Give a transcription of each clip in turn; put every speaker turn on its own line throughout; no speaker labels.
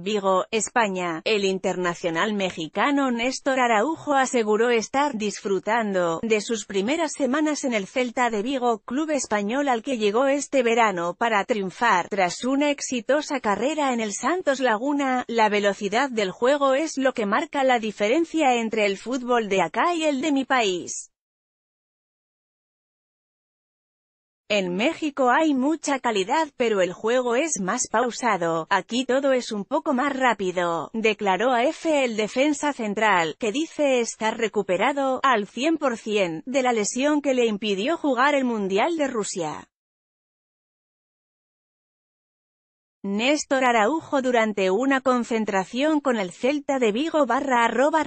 Vigo, España, el internacional mexicano Néstor Araujo aseguró estar disfrutando de sus primeras semanas en el Celta de Vigo, club español al que llegó este verano para triunfar. Tras una exitosa carrera en el Santos Laguna, la velocidad del juego es lo que marca la diferencia entre el fútbol de acá y el de mi país. En México hay mucha calidad pero el juego es más pausado, aquí todo es un poco más rápido, declaró a F el defensa central, que dice estar recuperado, al 100%, de la lesión que le impidió jugar el Mundial de Rusia. Néstor Araujo durante una concentración con el Celta de Vigo barra arroba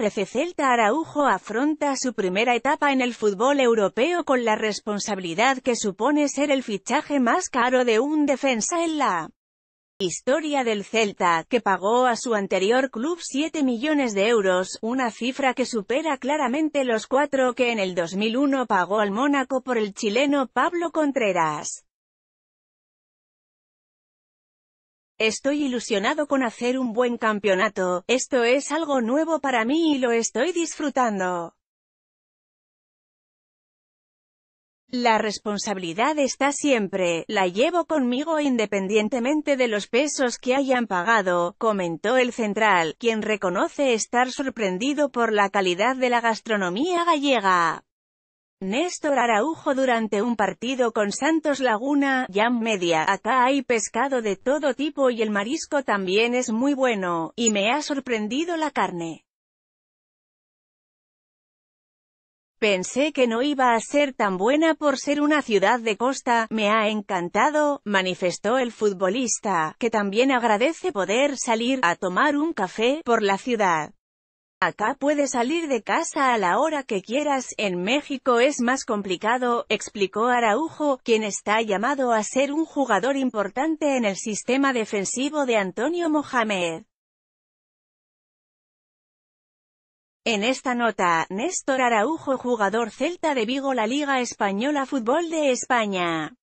Araujo afronta su primera etapa en el fútbol europeo con la responsabilidad que supone ser el fichaje más caro de un defensa en la historia del Celta, que pagó a su anterior club 7 millones de euros, una cifra que supera claramente los cuatro que en el 2001 pagó al Mónaco por el chileno Pablo Contreras. Estoy ilusionado con hacer un buen campeonato, esto es algo nuevo para mí y lo estoy disfrutando. La responsabilidad está siempre, la llevo conmigo independientemente de los pesos que hayan pagado, comentó el central, quien reconoce estar sorprendido por la calidad de la gastronomía gallega. Néstor Araujo durante un partido con Santos Laguna, Jam Media, acá hay pescado de todo tipo y el marisco también es muy bueno, y me ha sorprendido la carne. Pensé que no iba a ser tan buena por ser una ciudad de costa, me ha encantado, manifestó el futbolista, que también agradece poder salir a tomar un café por la ciudad. Acá puedes salir de casa a la hora que quieras, en México es más complicado, explicó Araujo, quien está llamado a ser un jugador importante en el sistema defensivo de Antonio Mohamed. En esta nota, Néstor Araujo jugador celta de Vigo La Liga Española Fútbol de España.